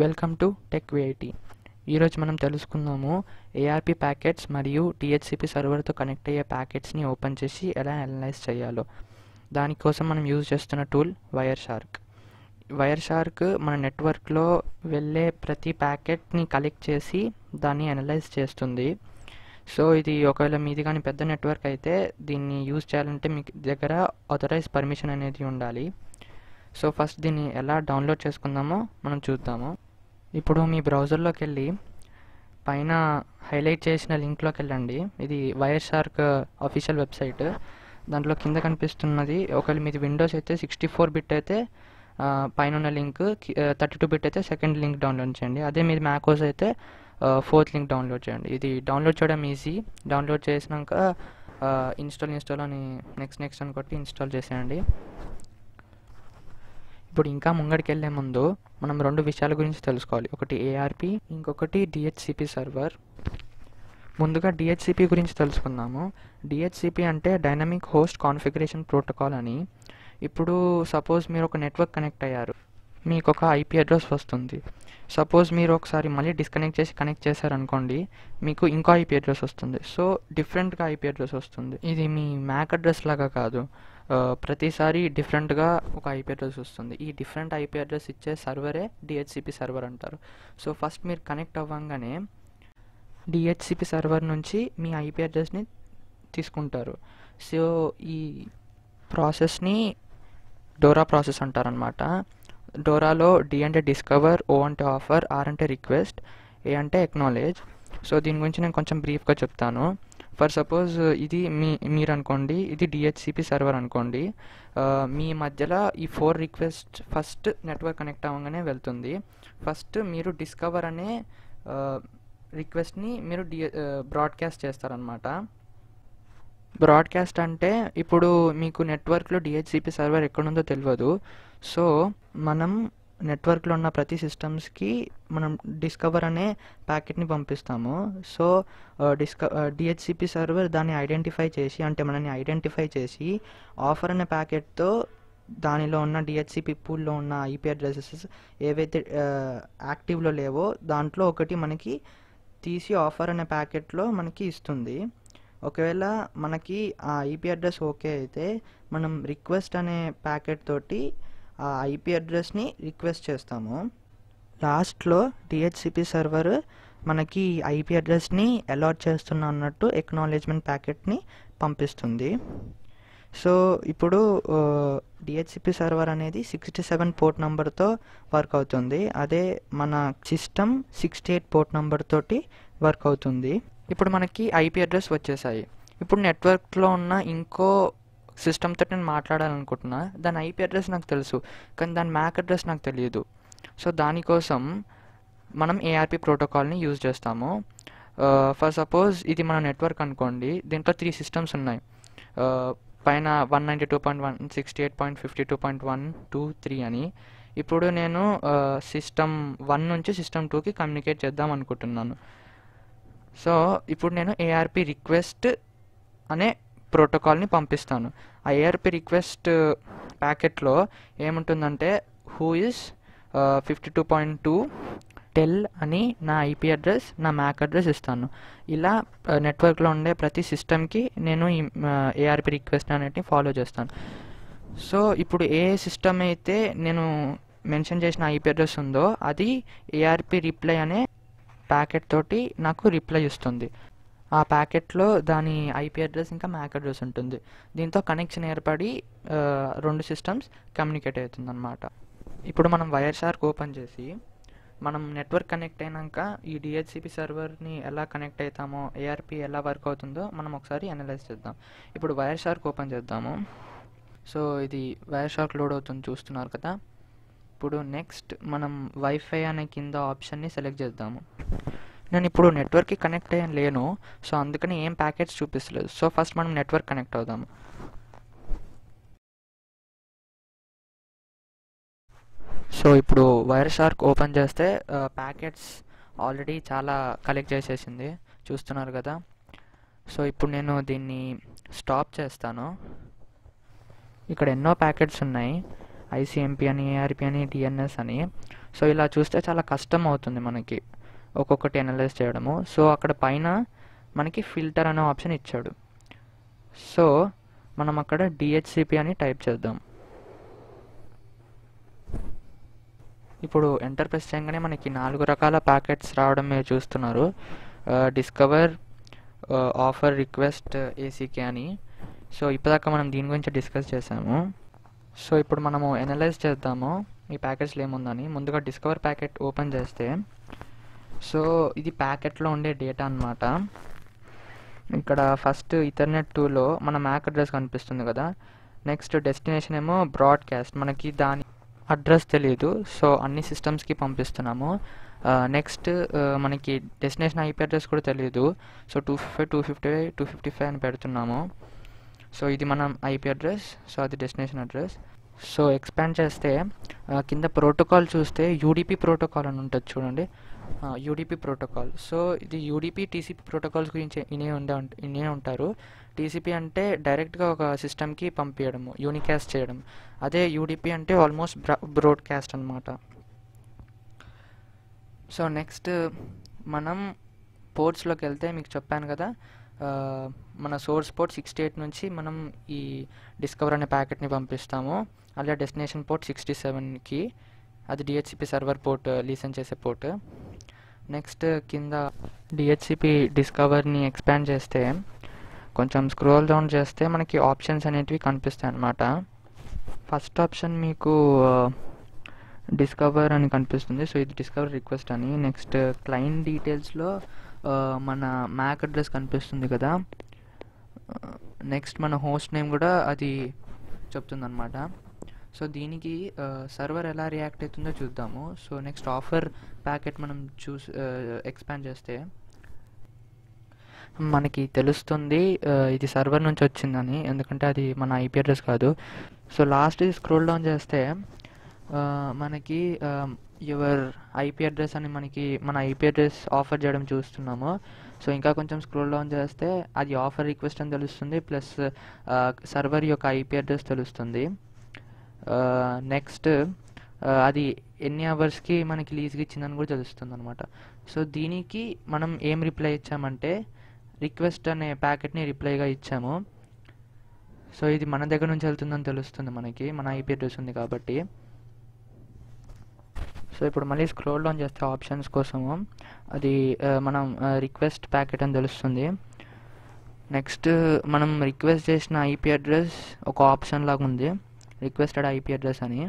welcome to tech VIT ఈరోజు మనం తెలుసుకుందాము ఏఆర్పి ప్యాకెట్స్ మరియు టీహెచ్సిపి సర్వర్తో కనెక్ట్ అయ్యే ప్యాకెట్స్ని ఓపెన్ చేసి ఎలా అనలైజ్ చేయాలో దానికోసం మనం యూజ్ చేస్తున్న tool Wireshark Wireshark మన నెట్వర్క్లో వెళ్ళే ప్రతి ప్యాకెట్ని కలెక్ట్ చేసి దాన్ని అనలైజ్ చేస్తుంది సో ఇది ఒకవేళ మీది కానీ పెద్ద నెట్వర్క్ అయితే దీన్ని యూజ్ చేయాలంటే మీ దగ్గర అథరైజ్ పర్మిషన్ అనేది ఉండాలి సో ఫస్ట్ దీన్ని ఎలా డౌన్లోడ్ చేసుకుందామో మనం చూద్దాము ఇప్పుడు మీ బ్రౌజర్లోకి వెళ్ళి పైన హైలైట్ చేసిన లింక్లోకి వెళ్ళండి ఇది వైఎస్ఆర్క్ అఫీషియల్ వెబ్సైట్ దాంట్లో కింద కనిపిస్తున్నది ఒకవేళ మీది విండోస్ అయితే సిక్స్టీ ఫోర్ బిట్ అయితే పైన ఉన్న లింక్ థర్టీ టూ బిట్ అయితే సెకండ్ లింక్ డౌన్లోడ్ చేయండి అదే మీది మ్యాకోస్ అయితే ఫోర్త్ లింక్ డౌన్లోడ్ చేయండి ఇది డౌన్లోడ్ చేయడం ఈజీ డౌన్లోడ్ చేసినాక ఇన్స్టాల్ ఇన్స్టాల్ అని నెక్స్ట్ నెక్స్ట్ అని కొట్టి ఇన్స్టాల్ చేసేయండి ఇప్పుడు ఇంకా ముంగడికి ముందు మనం రెండు విషయాల గురించి తెలుసుకోవాలి ఒకటి ఏఆర్పి ఇంకొకటి డిహెచ్సిపి సర్వర్ ముందుగా డిహెచ్సిపి గురించి తెలుసుకుందాము డిహెచ్సిపి అంటే డైనమిక్ హోస్ట్ కాన్ఫిగరేషన్ ప్రోటోకాల్ అని ఇప్పుడు సపోజ్ మీరు ఒక నెట్వర్క్ కనెక్ట్ అయ్యారు మీకు ఒక ఐపీ అడ్రస్ వస్తుంది సపోజ్ మీరు ఒకసారి మళ్ళీ డిస్కనెక్ట్ చేసి కనెక్ట్ చేశారనుకోండి మీకు ఇంకో ఐపీ అడ్రస్ వస్తుంది సో డిఫరెంట్గా ఐపీ అడ్రస్ వస్తుంది ఇది మీ మ్యాక్ అడ్రస్ లాగా కాదు ప్రతిసారి డిఫరెంట్గా ఒక ఐపీ అడ్రస్ వస్తుంది ఈ డిఫరెంట్ ఐపీ అడ్రస్ ఇచ్చే సర్వరే డిహెచ్సిపి సర్వర్ అంటారు సో ఫస్ట్ మీరు కనెక్ట్ అవ్వంగానే డిహెచ్సిపి సర్వర్ నుంచి మీ ఐపీ అడ్రస్ని తీసుకుంటారు సో ఈ ప్రాసెస్ని డోరా ప్రాసెస్ అంటారనమాట డోరాలో డి అంటే డిస్కవర్ ఓ అంటే ఆఫర్ ఆర్ అంటే రిక్వెస్ట్ ఏ అంటే ఎక్నాలెడ్జ్ సో దీని గురించి నేను కొంచెం బ్రీఫ్గా చెప్తాను ఫర్ సపోజ్ ఇది మీ మీరు అనుకోండి ఇది డిహెచ్సిపి సర్వర్ అనుకోండి మీ మధ్యలో ఈ four request first network connect అవ్వగానే వెళ్తుంది ఫస్ట్ మీరు డిస్కవర్ అనే రిక్వెస్ట్ని మీరు డి బ్రాడ్కాస్ట్ చేస్తారనమాట బ్రాడ్కాస్ట్ అంటే ఇప్పుడు మీకు నెట్వర్క్లో డిహెచ్సిపి సర్వర్ ఎక్కడుందో తెలియదు సో మనం నెట్వర్క్లో ఉన్న ప్రతి సిస్టమ్స్కి మనం డిస్కవర్ అనే ప్యాకెట్ని పంపిస్తాము సో డిస్క డిహెచ్సిపి సర్వర్ దాన్ని ఐడెంటిఫై చేసి అంటే మనని ఐడెంటిఫై చేసి ఆఫర్ అనే ప్యాకెట్తో దానిలో ఉన్న డిహెచ్సిపి పూల్లో ఉన్న ఐపీ అడ్రసెస్ ఏవైతే యాక్టివ్లో లేవో దాంట్లో ఒకటి మనకి తీసి ఆఫర్ అనే ప్యాకెట్లో మనకి ఇస్తుంది ఒకవేళ మనకి ఆ ఐపీ అడ్రస్ ఓకే అయితే మనం రిక్వెస్ట్ అనే ప్యాకెట్ తోటి ఆ ఐపీ అడ్రస్ని రిక్వెస్ట్ చేస్తాము లాస్ట్లో డిహెచ్సిపి సర్వర్ మనకి ఐపీ అడ్రస్ని అలాట్ చేస్తున్నా అన్నట్టు ఎక్నాలెడ్జ్మెంట్ ప్యాకెట్ని పంపిస్తుంది సో ఇప్పుడు డిహెచ్సిపి సర్వర్ అనేది సిక్స్టీ సెవెన్ పోర్ట్ నెంబర్తో వర్క్ అవుతుంది అదే మన system sixty eight port number తోటి వర్క్ అవుతుంది ఇప్పుడు మనకి ఐపీ అడ్రస్ వచ్చేసాయి ఇప్పుడు నెట్వర్క్లో ఉన్న ఇంకో సిస్టమ్తో నేను మాట్లాడాలనుకుంటున్నా దాని ఐపీ అడ్రస్ నాకు తెలుసు కానీ దాని మ్యాక్ అడ్రస్ నాకు తెలియదు సో దానికోసం మనం ఏఆర్పి ప్రోటోకాల్ని యూజ్ చేస్తాము ఫర్ uh, సపోజ్ ఇది మన నెట్వర్క్ అనుకోండి దీంట్లో త్రీ సిస్టమ్స్ ఉన్నాయి uh, పైన one ninety two point one sixty eight point fifty two point one two three అని ఇప్పుడు నేను సిస్టమ్ uh, వన్ నుంచి సిస్టమ్ టూకి కమ్యూనికేట్ చేద్దాం అనుకుంటున్నాను సో ఇప్పుడు నేను ఏఆర్పి రిక్వెస్ట్ అనే ప్రోటోకాల్ని పంపిస్తాను ఆ ఏఆర్పి రిక్వెస్ట్ ప్యాకెట్లో ఏముంటుందంటే who is fifty two point two tell అని నా ఐపీ అడ్రస్ నా మ్యాక్ అడ్రస్ ఇస్తాను ఇలా నెట్వర్క్లో ఉండే ప్రతి సిస్టమ్కి నేను ఈ ఏఆర్పి రిక్వెస్ట్ అనేటిని ఫాలో చేస్తాను సో ఇప్పుడు ఏ సిస్టమ్ అయితే నేను మెన్షన్ చేసిన ఐపీ అడ్రస్ ఉందో అది ఏఆర్పి రిప్లై అనే ప్యాకెట్ తోటి నాకు రిప్లై ఇస్తుంది ఆ ప్యాకెట్లో దాని ఐపీ అడ్రస్ ఇంకా మ్యాక్ అడ్రస్ ఉంటుంది దీంతో కనెక్షన్ ఏర్పడి రెండు సిస్టమ్స్ కమ్యూనికేట్ అవుతుంది అనమాట ఇప్పుడు మనం వైర్ షార్క్ ఓపెన్ చేసి మనం నెట్వర్క్ కనెక్ట్ అయినాక ఈ డిహెచ్సిపి సర్వర్ని ఎలా కనెక్ట్ అవుతామో ఏఆర్పి ఎలా వర్క్ అవుతుందో మనం ఒకసారి అనలైజ్ చేద్దాం ఇప్పుడు వైర్ షార్క్ ఓపెన్ చేద్దాము సో ఇది వైర్ షార్క్ లోడ్ అవుతుంది చూస్తున్నారు కదా ఇప్పుడు నెక్స్ట్ మనం వైఫై అనే కింద ఆప్షన్ని సెలెక్ట్ చేద్దాము నేను ఇప్పుడు నెట్వర్క్కి కనెక్ట్ అయ్యాను లేను సో అందుకని ఏం ప్యాకెట్స్ చూపిస్తలేదు సో ఫస్ట్ మనం నెట్వర్క్ కనెక్ట్ అవుదాం సో ఇప్పుడు వైర్ షార్క్ ఓపెన్ చేస్తే ప్యాకెట్స్ ఆల్రెడీ చాలా కలెక్ట్ చేసేసింది చూస్తున్నారు కదా సో ఇప్పుడు నేను దీన్ని స్టాప్ చేస్తాను ఇక్కడ ఎన్నో ప్యాకెట్స్ ఉన్నాయి ఐసీఎంపీ అని ఏఆర్పి అని డిఎన్ఎస్ అని సో ఇలా చూస్తే చాలా కష్టం అవుతుంది మనకి ఒక్కొక్కటి అనలైజ్ చేయడము సో అక్కడ పైన మనకి ఫిల్టర్ అనే ఆప్షన్ ఇచ్చాడు సో మనం అక్కడ డిహెచ్సిపి అని టైప్ చేద్దాం ఇప్పుడు ఎంటర్ ప్రెస్ చేయగానే మనకి నాలుగు రకాల ప్యాకెట్స్ రావడం మీరు చూస్తున్నారు డిస్కవర్ ఆఫర్ రిక్వెస్ట్ ఏసీకే అని సో ఇప్పటిదాకా మనం దీని గురించి డిస్కస్ చేసాము సో ఇప్పుడు మనము ఎనలైజ్ చేద్దాము ఈ ప్యాకెట్స్లో ఏముందని ముందుగా డిస్కవర్ ప్యాకెట్ ఓపెన్ చేస్తే సో ఇది ప్యాకెట్లో ఉండే డేటా అనమాట ఇక్కడ ఫస్ట్ ఇథర్నెట్ టూలో మన మ్యాక్ అడ్రస్ కనిపిస్తుంది కదా నెక్స్ట్ డెస్టినేషన్ ఏమో బ్రాడ్కాస్ట్ మనకి దాని అడ్రస్ తెలియదు సో అన్ని సిస్టమ్స్కి పంపిస్తున్నాము నెక్స్ట్ మనకి డెస్టినేషన్ ఐపీ అడ్రస్ కూడా తెలియదు so two fifty two fifty two fifty five అని పెడుతున్నాము సో ఇది మనం ఐపీ అడ్రస్ సో అది డెస్టినేషన్ అడ్రస్ సో ఎక్స్పాండ్ చేస్తే కింద ప్రోటోకాల్ చూస్తే యూడిపి ప్రోటోకాల్ అని ఉంటుంది చూడండి యూడిపి ప్రోటోకాల్ సో ఇది యూడిపి టీసీపీ ప్రోటోకాల్స్ గురించి ఇనే ఉండే ఇనే ఉంటారు టీసీపీ అంటే డైరెక్ట్గా ఒక సిస్టమ్కి పంపించడము యూనికాస్ట్ చేయడం అదే యూడిపి అంటే ఆల్మోస్ట్ బ్రాడ్కాస్ట్ అనమాట సో నెక్స్ట్ మనం పోర్ట్స్లోకి వెళ్తే మీకు చెప్పాను కదా మన సోర్స్ పోర్ట్ సిక్స్టీ ఎయిట్ నుంచి మనం ఈ డిస్కవర్ అనే ప్యాకెట్ని పంపిస్తాము అలాగే డెస్టినేషన్ పోర్ట్ సిక్స్టీ సెవెన్కి అది డిహెచ్సిపి సర్వర్ పోర్ట్ లీసెన్ చేసే పోర్ట్ నెక్స్ట్ కింద డిహెచ్సిపి డిస్కవర్ని ఎక్స్పాండ్ చేస్తే కొంచెం స్క్రోల్ డౌన్ చేస్తే మనకి ఆప్షన్స్ అనేటివి కనిపిస్తాయి అన్నమాట ఫస్ట్ ఆప్షన్ మీకు డిస్కవర్ uh, అని కనిపిస్తుంది సో ఇది డిస్కవర్ రిక్వెస్ట్ అని నెక్స్ట్ క్లయింట్ డీటెయిల్స్లో మన మ్యాక్ అడ్రస్ కనిపిస్తుంది కదా నెక్స్ట్ uh, మన హోస్ట్ నేమ్ కూడా అది చెప్తుంది అనమాట సో దీనికి సర్వర్ ఎలా రియాక్ట్ అవుతుందో చూద్దాము సో నెక్స్ట్ ఆఫర్ ప్యాకెట్ మనం చూసి ఎక్స్పాండ్ చేస్తే మనకి తెలుస్తుంది ఇది సర్వర్ నుంచి వచ్చిందని ఎందుకంటే అది మన ఐపీ అడ్రస్ కాదు సో లాస్ట్ స్క్రోల్ డౌన్ చేస్తే మనకి యువర్ ఐపీ అడ్రస్ అని మనకి మన ఐపీ అడ్రస్ ఆఫర్ చేయడం చూస్తున్నాము సో ఇంకా కొంచెం స్క్రోల్ డౌన్ చేస్తే అది ఆఫర్ రిక్వెస్ట్ అని తెలుస్తుంది ప్లస్ సర్వర్ యొక్క ఐపీ అడ్రస్ తెలుస్తుంది నెక్స్ట్ అది ఎన్ని అవర్స్కి మనకి లీజ్కి ఇచ్చిందని కూడా తెలుస్తుంది అనమాట సో దీనికి మనం ఏం రిప్లై ఇచ్చామంటే రిక్వెస్ట్ అనే ప్యాకెట్ని రిప్లైగా ఇచ్చాము సో ఇది మన దగ్గర నుంచి వెళ్తుందని తెలుస్తుంది మనకి మన ఐపీ అడ్రస్ ఉంది కాబట్టి సో ఇప్పుడు మళ్ళీ స్క్రోల్ డౌన్ చేస్తే ఆప్షన్స్ కోసము అది మనం రిక్వెస్ట్ ప్యాకెట్ అని తెలుస్తుంది నెక్స్ట్ మనం రిక్వెస్ట్ చేసిన ఐపీ అడ్రస్ ఒక ఆప్షన్ లాగా ఉంది రిక్వెస్టెడ్ ఐపీ అడ్రస్ అని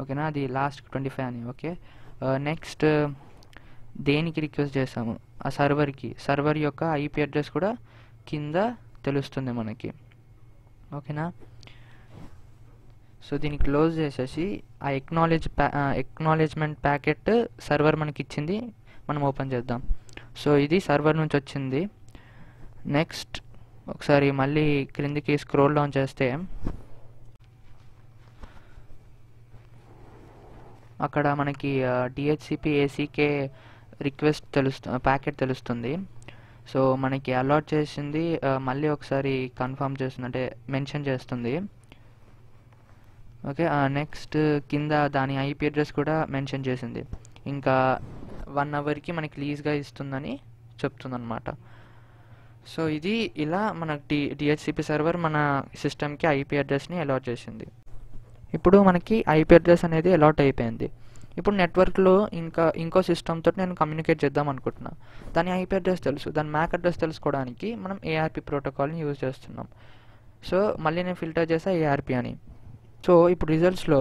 ఓకేనా అది లాస్ట్ ట్వంటీ ఫైవ్ అని ఓకే నెక్స్ట్ uh, uh, దేనికి రిక్వెస్ట్ చేస్తాము ఆ సర్వర్కి సర్వర్ యొక్క ఐపీ అడ్రస్ కూడా కింద తెలుస్తుంది మనకి ఓకేనా సో దీన్ని క్లోజ్ చేసేసి ఆ ఎక్నాలజ్ ప్యా ఎక్నాలెజ్మెంట్ ప్యాకెట్ సర్వర్ మనకి ఇచ్చింది మనం ఓపెన్ చేద్దాం సో ఇది సర్వర్ నుంచి వచ్చింది నెక్స్ట్ ఒకసారి మళ్ళీ క్రిందికి స్క్రోల్ డౌన్ చేస్తే అక్కడ మనకి డిహెచ్సిపి ఏసీకే రిక్వెస్ట్ తెలుస్తు ప్యాకెట్ తెలుస్తుంది సో మనకి అలాట్ చేసింది మళ్ళీ ఒకసారి కన్ఫర్మ్ చేస్తుంది అంటే మెన్షన్ చేస్తుంది ఓకే నెక్స్ట్ కింద దాని ఐపీ అడ్రస్ కూడా మెన్షన్ చేసింది ఇంకా వన్ అవర్కి మనకి లీజ్గా ఇస్తుందని చెప్తుందనమాట సో ఇది ఇలా మన డి డిహెచ్సిపి సర్వర్ మన సిస్టమ్కి ఐపీ అడ్రస్ని అలాట్ చేసింది ఇప్పుడు మనకి ఐపీ అడ్రస్ అనేది అలాట్ అయిపోయింది ఇప్పుడు నెట్వర్క్లో ఇంకా ఇంకో సిస్టమ్తో నేను కమ్యూనికేట్ చేద్దాం అనుకుంటున్నా దాని ఐపీ అడ్రస్ తెలుసు దాని మ్యాక్ అడ్రస్ తెలుసుకోవడానికి మనం ఏఆర్పి ప్రోటోకాల్ని యూజ్ చేస్తున్నాం సో మళ్ళీ నేను ఫిల్టర్ చేసా ఏఆర్పి అని సో ఇప్పుడు రిజల్ట్స్లో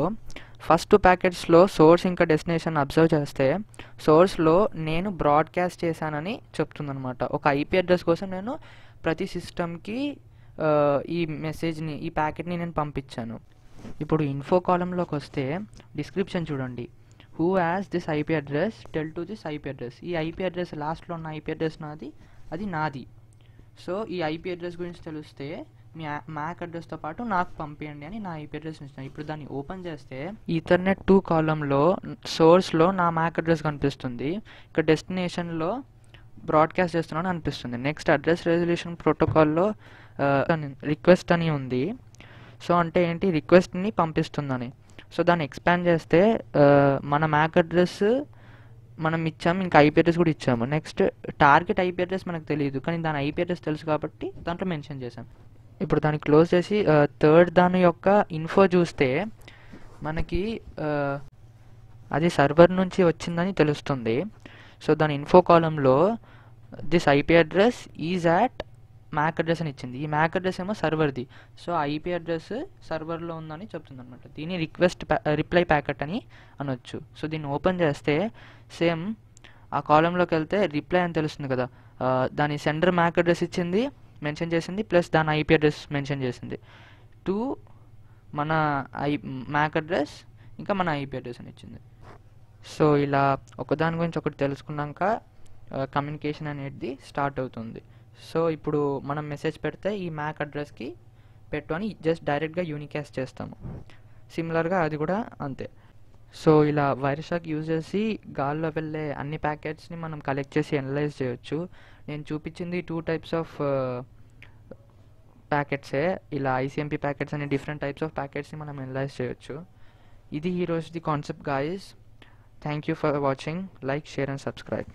ఫస్ట్ ప్యాకెట్స్లో సోర్స్ ఇంకా డెస్టినేషన్ అబ్జర్వ్ చేస్తే సోర్స్లో నేను బ్రాడ్కాస్ట్ చేశానని చెప్తుందనమాట ఒక ఐపీ అడ్రస్ కోసం నేను ప్రతి సిస్టమ్కి ఈ మెసేజ్ని ఈ ప్యాకెట్ని నేను పంపించాను ఇప్పుడు ఇన్ఫో కాలంలోకి వస్తే డిస్క్రిప్షన్ చూడండి who has this IP address tell to this IP address ఈ ఐపీ అడ్రస్ లాస్ట్లో ఉన్న ఐపీ అడ్రస్ నాది అది నాది సో ఈ ఐపీ అడ్రస్ గురించి తెలిస్తే మీ మ్యాక్ అడ్రస్తో పాటు నాకు పంపించండి అని నా ఐపీ అడ్రస్ ఇస్తాను ఇప్పుడు దాన్ని ఓపెన్ చేస్తే ఈథర్నెట్ టూ కాలంలో సోర్స్లో నా మ్యాక్ అడ్రస్ కనిపిస్తుంది ఇక్కడ డెస్టినేషన్లో బ్రాడ్కాస్ట్ చేస్తున్నాను అనిపిస్తుంది నెక్స్ట్ అడ్రస్ రెజల్యూషన్ ప్రోటోకాల్లో రిక్వెస్ట్ అని ఉంది సో అంటే ఏంటి రిక్వెస్ట్ని పంపిస్తుందని సో దాన్ని ఎక్స్పాండ్ చేస్తే మన మ్యాక్ అడ్రస్ మనం ఇచ్చాము ఇంకా ఐపీ అడ్రస్ కూడా ఇచ్చాము నెక్స్ట్ టార్గెట్ ఐపీ అడ్రస్ మనకు తెలియదు కానీ దాని ఐపీ అడ్రస్ తెలుసు కాబట్టి దాంట్లో మెన్షన్ చేసాం ఇప్పుడు దాన్ని క్లోజ్ చేసి థర్డ్ దాని యొక్క ఇన్ఫో చూస్తే మనకి అది సర్వర్ నుంచి వచ్చిందని తెలుస్తుంది సో దాని ఇన్ఫో కాలంలో this IP address is at mac address అని ఇచ్చింది ఈ మ్యాక్ అడ్రస్ ఏమో సర్వర్ది సో ఐపీ అడ్రస్ సర్వర్లో ఉందని చెప్తుంది అనమాట దీని రిక్వెస్ట్ రిప్లై ప్యాకెట్ అని అనొచ్చు సో దీన్ని ఓపెన్ చేస్తే సేమ్ ఆ కాలంలోకి వెళ్తే రిప్లై అని తెలుస్తుంది కదా దాని సెండర్ మ్యాక్ అడ్రస్ ఇచ్చింది మెన్షన్ చేసింది ప్లస్ దాని ఐపీ అడ్రస్ మెన్షన్ చేసింది టూ మన ఐ మ్యాక్ అడ్రస్ ఇంకా మన ఐపీ అడ్రస్ అని ఇచ్చింది సో ఇలా ఒకదాని గురించి ఒకటి తెలుసుకున్నాక కమ్యూనికేషన్ అనేది స్టార్ట్ అవుతుంది సో ఇప్పుడు మనం మెసేజ్ పెడితే ఈ మ్యాక్ అడ్రస్కి పెట్టు అని జస్ట్ డైరెక్ట్గా యూనికాస్ట్ చేస్తాము సిమిలర్గా అది కూడా అంతే సో ఇలా వైరసాక్ యూజ్ చేసి గాల్లో వెళ్ళే అన్ని ప్యాకెట్స్ని మనం కలెక్ట్ చేసి అనలైజ్ చేయొచ్చు నేను చూపించింది టూ టైప్స్ ఆఫ్ ప్యాకెట్సే ఇలా ఐసిఎంపి ప్యాకెట్స్ అనే డిఫరెంట్ టైప్స్ ఆఫ్ ప్యాకెట్స్ని మనం అనలైజ్ చేయొచ్చు ఇది ఈరోజు the concept guys thank you for watching like share and subscribe